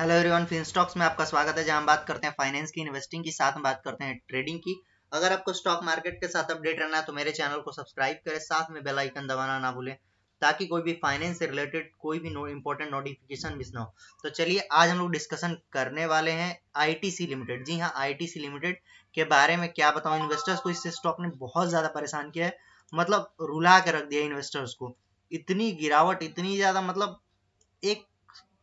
hello everyone stocks में आपका स्वागत है जहां हम बात करते हैं फाइनेंस की इन्वेस्टिंग की साथ में बात करते हैं ट्रेडिंग की अगर आपको स्टॉक मार्केट के साथ अपडेट रहना है तो मेरे चैनल को सब्सक्राइब करें साथ में बेल आइकन दबाना ना भूलें ताकि कोई भी फाइनेंस से रिलेटेड कोई भी इंपॉर्टेंट नोटिफिकेशन मिस ना हो तो चलिए आज हम लोग डिस्कशन करने वाले हैं आई लिमिटेड जी हाँ आई लिमिटेड के बारे में क्या बताऊँ इन्वेस्टर्स को इस स्टॉक ने बहुत ज़्यादा परेशान किया है मतलब रुला के रख दिया इन्वेस्टर्स को इतनी गिरावट इतनी ज़्यादा मतलब एक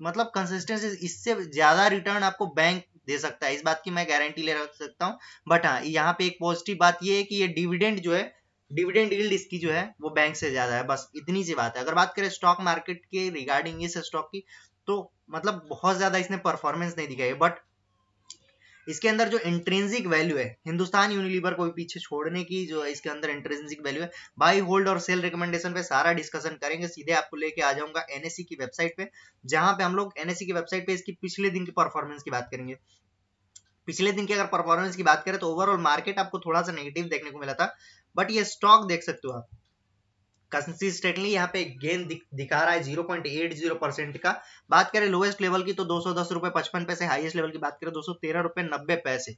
मतलब कंसिस्टेंसी इससे ज्यादा रिटर्न आपको बैंक दे सकता है इस बात की मैं गारंटी ले सकता हूँ बट हाँ यहाँ पे एक पॉजिटिव बात ये है कि ये डिविडेंड जो है डिविडेंड इल्ड इसकी जो है वो बैंक से ज्यादा है बस इतनी सी बात है अगर बात करें स्टॉक मार्केट के रिगार्डिंग इस स्टॉक की तो मतलब बहुत ज्यादा इसने परफॉर्मेंस नहीं दिखाई बट इसके अंदर जो इंट्रेंसिक वैल्यू है हिंदुस्तान यूनिलीवर को भी पीछे छोड़ने की जो है इसके अंदर इंट्रेंसिक वैल्यू है बाई होल्ड और सेल रिकमेंडेशन पे सारा डिस्कशन करेंगे सीधे आपको लेके आ जाऊंगा एनएससी की वेबसाइट पे जहां पे हम लोग एनएससी की वेबसाइट पे इसकी पिछले दिन की परफॉर्मेंस की बात करेंगे पिछले दिन की अगर परफॉर्मेंस की बात करें तो ओवरऑल मार्केट आपको थोड़ा सा नेगेटिव देखने को मिला था बट ये स्टॉक देख सकते हो आप कंसिस्टेंटली यहाँ पे गेन दिखा रहा है zero point eight zero percent का बात करें लोएस्ट लेवल की तो दो सौ दस रुपए पचपन पैसे हाईएस्ट लेवल की बात करें दो सौ तेरह रुपए नब्बे पैसे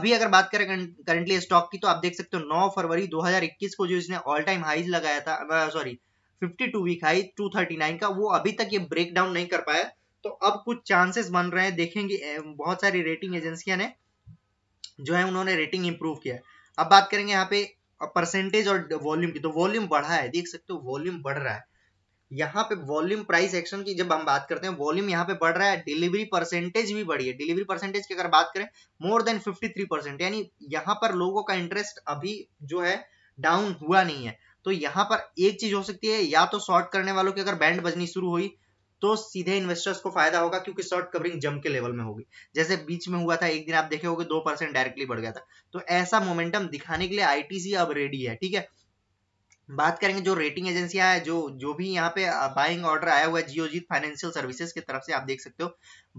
अभी अगर बात करें करंटली स्टॉक की तो आप देख सकते हो नौ फरवरी दो हजार इक्कीस को जो इसने ऑल टाइम हाईज लगाया था sorry fifty two week high two thirty nine का वो अभी तक ये ब्रेक डाउन नहीं कर पाया तो अब कुछ चांसेस बन रहे हैं देखेंगे बहुत सारी रेटिंग एजेंसियां ने जो है उन्होंने रेटिंग इंप्रूव किया अब बात करेंगे यहाँ पे परसेंटेज और वॉल्यूम की तो वॉल्यूम बढ़ा है देख सकते हो वॉल्यूम बढ़ रहा है यहाँ पे वॉल्यूम प्राइस एक्शन की जब हम बात करते हैं वॉल्यूम यहाँ पे बढ़ रहा है डिलीवरी परसेंटेज भी बढ़ी है डिलीवरी परसेंटेज की अगर बात करें मोर देन 53 परसेंट यानी यहाँ पर लोगों का इंटरेस्ट अभी जो है डाउन हुआ नहीं है तो यहाँ पर एक चीज हो सकती है या तो शॉर्ट करने वालों की अगर बैंड बजनी शुरू हुई तो सीधे इन्वेस्टर्स को फायदा होगा क्योंकि शॉर्ट कवरिंग जम के लेवल में होगी जैसे बीच में हुआ था एक दिन आप देखे गए दो परसेंट डायरेक्टली बढ़ गया था तो ऐसा मोमेंटम दिखाने के लिए आईटीसी अब रेडी है ठीक है बात करेंगे जो रेटिंग एजेंसियां है जो जो भी यहाँ पे बाइंग ऑर्डर आया हुआ है जियोजीत फाइनेंशियल सर्विसेज की तरफ से आप देख सकते हो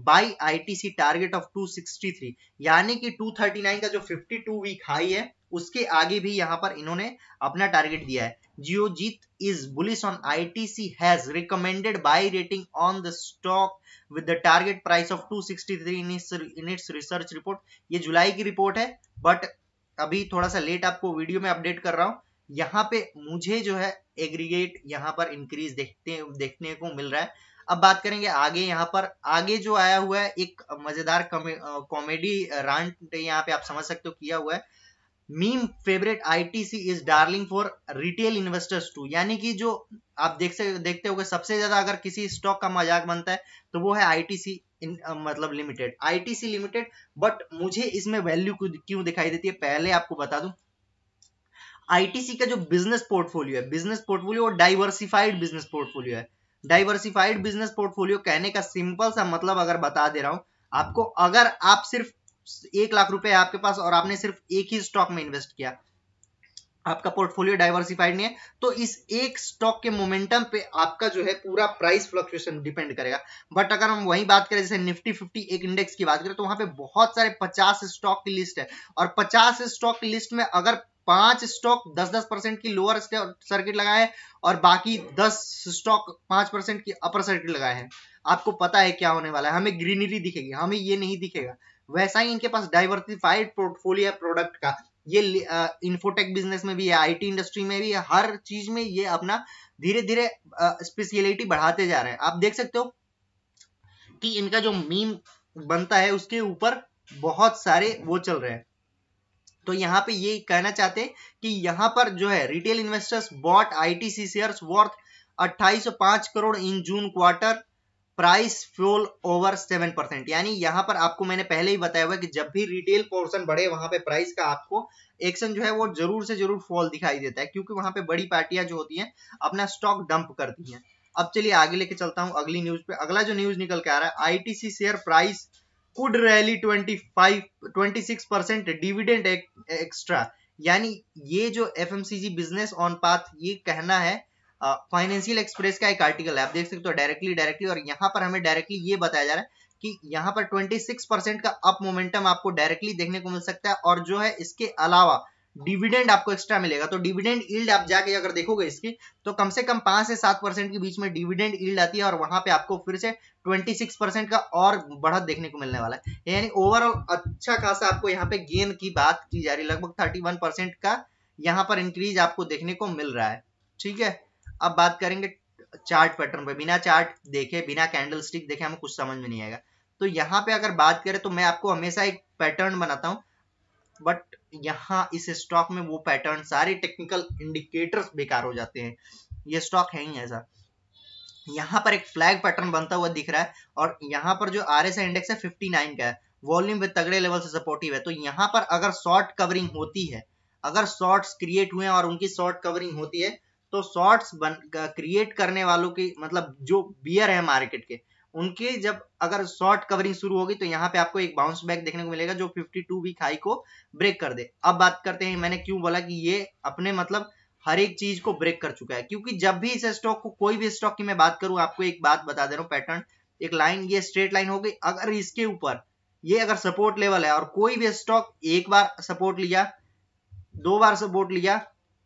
बाई आईटीसी टारगेट ऑफ 263 यानी कि 239 का जो 52 वीक हाई है उसके आगे भी यहाँ पर इन्होंने अपना टारगेट दिया है Geojit is bullish on I T C has recommended buy rating on the stock with the target price of 263 in its research report ये जुलाई की रिपोर्ट है बट अभी थोड़ा सा लेट आपको वीडियो में अपडेट कर रहा हूँ यहाँ पे मुझे जो है एग्रीगेट यहाँ पर इंक्रीज देखते देखने को मिल रहा है अब बात करेंगे आगे यहाँ पर आगे जो आया हुआ है एक मजेदार कॉमेडी रांट यहाँ पे आप समझ सकते हो किया हुआ है meme favourite ITC is darling for retail investors too यानी कि जो आप देख से देखते हो सबसे ज्यादा अगर किसी स्टॉक का मजाक बनता है तो वो है आईटीसी मतलब लिमिटेड आईटीसी लिमिटेड बट मुझे इसमें वैल्यू क्यों दिखाई देती है पहले आपको बता दू आईटीसी का जो बिजनेस पोर्टफोलियो है बिजनेस पोर्टफोलियो और डाइवर्सिफाइड बिजनेस पोर्टफोलियो है डाइवर्सिफाइड बिजनेस पोर्टफोलियो कहने का सिंपल सा मतलब अगर बता दे रहा हूं आपको अगर आप सिर्फ एक लाख रुपए है आपके पास और आपने सिर्फ एक ही स्टॉक में इन्वेस्ट किया आपका पोर्टफोलियो डाइवर्सिफाइड नहीं है तो इस एक स्टॉक के मोमेंटम पे आपका जो है पूरा प्राइस फ्लक्चुएशन डिपेंड करेगा बट अगर हम वही बात करें जैसे निफ्टी फिफ्टी एक इंडेक्स की बात करें तो वहां पे बहुत सारे 50 स्टॉक की लिस्ट है और 50 स्टॉक की लिस्ट में अगर पांच स्टॉक दस दस परसेंट की लोअर सर्किट लगाए और बाकी दस स्टॉक पांच परसेंट की अपर सर्किट लगाए हैं आपको पता है क्या होने वाला है हमें ग्रीनरी दिखेगी हमें ये नहीं दिखेगा वैसा ही इनके पास डाइवर्सिफाइड पोर्टफोलियो है प्रोडक्ट का ये इन्फोटेक बिजनेस में भी है आईटी इंडस्ट्री में भी है हर चीज में ये अपना धीरे धीरे स्पेशलिटी बढ़ाते जा रहे हैं आप देख सकते हो कि इनका जो मीम बनता है उसके ऊपर बहुत सारे वो चल रहे हैं तो यहाँ पे ये कहना चाहते हैं कि यहाँ पर जो है retail investors bought I ITC shares worth अट्ठाईस crore in June quarter price fuel over seven percent यानी यहाँ पर आपको मैंने पहले ही बताया हुआ कि जब भी रिटेल पोर्शन बढ़े वहां पे प्राइस का आपको एक्शन जो है वो जरूर से जरूर फॉल दिखाई देता है क्योंकि वहां पे बड़ी पार्टियां जो होती हैं अपना स्टॉक डंप करती हैं अब चलिए आगे लेके चलता हूँ अगली न्यूज पे अगला जो न्यूज निकल के आ रहा है सी share price could rally twenty five twenty six percent dividend extra यानी ये जो एफ बिजनेस ऑन पाथ ये कहना है फाइनेंशियल एक्सप्रेस का एक आर्टिकल है आप देख सकते हो डायरेक्टली डायरेक्टली और यहाँ पर हमें डायरेक्टली ये बताया जा रहा है कि यहाँ पर 26 परसेंट का अप मोमेंटम आपको डायरेक्टली देखने को मिल सकता है और जो है इसके अलावा डिविडेंड आपको एक्स्ट्रा मिलेगा तो डिविडेंड ईल्ड आप जाके अगर देखोगे इसकी तो कम से कम पांच से सात परसेंट के बीच में डिविडेंड ईल्ड आती है और वहां पे आपको फिर से ट्वेंटी सिक्स परसेंट का और बढ़त देखने को मिलने वाला है यानी ओवरऑल अच्छा खासा आपको यहाँ पे गेन की बात की जा रही है लगभग थर्टी वन परसेंट का यहाँ पर इंक्रीज आपको देखने को मिल रहा है ठीक है अब बात करेंगे चार्ट पैटर्न पर बिना चार्ट देखे बिना कैंडल स्टिक देखे हमें कुछ समझ में नहीं आएगा तो यहाँ पे अगर बात करें तो मैं आपको हमेशा एक पैटर्न बनाता हूँ बट यहाँ इस स्टॉक में वो पैटर्न सारे टेक्निकल इंडिकेटर्स बेकार हो जाते हैं ये स्टॉक है ही ऐसा यहाँ पर एक फ्लैग पैटर्न बनता हुआ दिख रहा है और यहाँ पर जो आर इंडेक्स है फिफ्टी का है वॉल्यूम पे तगड़े लेवल से सपोर्टिव है तो यहाँ पर अगर शॉर्ट कवरिंग होती है अगर शॉर्ट्स क्रिएट हुए हैं और उनकी शॉर्ट कवरिंग होती है तो शॉर्ट्स बन क्रिएट करने वालों की मतलब जो बियर है मार्केट के उनके जब अगर शॉर्ट कवरिंग शुरू होगी तो यहाँ पे आपको एक बाउंस बैक देखने को मिलेगा जो 52 टू वीक हाई को ब्रेक कर दे अब बात करते हैं मैंने क्यों बोला कि ये अपने मतलब हर एक चीज को ब्रेक कर चुका है क्योंकि जब भी इस स्टॉक को कोई भी स्टॉक की मैं बात करूं आपको एक बात बता दे रहा हूँ पैटर्न एक लाइन ये स्ट्रेट लाइन हो गई अगर इसके ऊपर ये अगर सपोर्ट लेवल है और कोई भी स्टॉक एक बार सपोर्ट लिया दो बार सपोर्ट लिया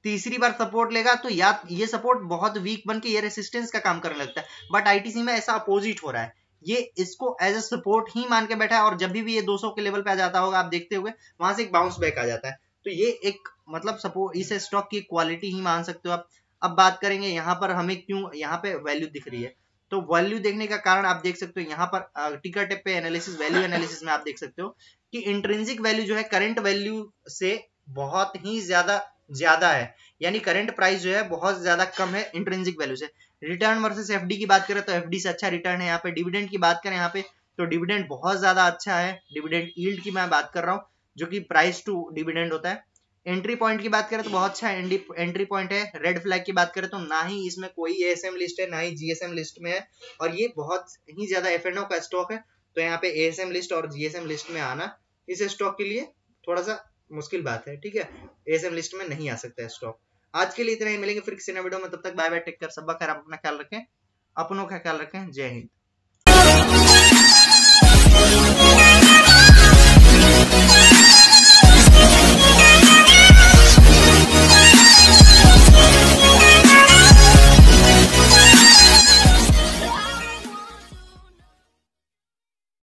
तीसरी बार सपोर्ट लेगा तो या ये सपोर्ट बहुत वीक बन के ये रेसिस्टेंस का काम करने लगता है बट आईटीसी में ऐसा अपोजिट हो रहा है ये इसको एज ए सपोर्ट ही मान के बैठा है और जब भी, भी ये 200 के लेवल पे आ जाता होगा आप देखते हुए वहां से एक बाउंस बैक आ जाता है तो ये एक मतलब सपोर्ट इस स्टॉक की क्वालिटी ही मान सकते हो आप अब बात करेंगे यहाँ पर हमें क्यों यहाँ पे वैल्यू दिख रही है तो वैल्यू देखने का कारण आप देख सकते हो यहाँ पर टिकर टेप पे एनालिसिस वैल्यू एनालिसिस में आप देख सकते हो कि इंट्रेंसिक वैल्यू जो है करंट वैल्यू से बहुत ही ज्यादा ज्यादा है यानी करंट प्राइस जो है बहुत ज्यादा कम है इंटरेंसिक वैल्यू से रिटर्न वर्सेस एफ की बात करें तो एफ से अच्छा रिटर्न है यहाँ पे डिविडेंड की बात करें यहाँ पे तो डिविडेंड बहुत ज्यादा अच्छा है डिविडेंड ईल्ड की मैं बात कर रहा हूँ जो कि प्राइस टू डिविडेंड होता है एंट्री पॉइंट की बात करें तो बहुत अच्छा एंट्री पॉइंट है रेड फ्लैग की बात करें तो ना ही इसमें कोई ए लिस्ट है ना ही जीएसएम लिस्ट में है और ये बहुत ही ज्यादा एफ का स्टॉक है तो यहाँ पे ए लिस्ट और जीएसएम लिस्ट में आना इस स्टॉक के लिए थोड़ा सा मुश्किल बात है ठीक है एएसएम लिस्ट में नहीं आ सकता है स्टॉक आज के लिए इतना ही मिलेंगे फिर किसी ने वीडियो में तब तक बाय बाय टेक कर सब खैर अपना ख्याल रखें अपनों का ख्याल रखें जय हिंद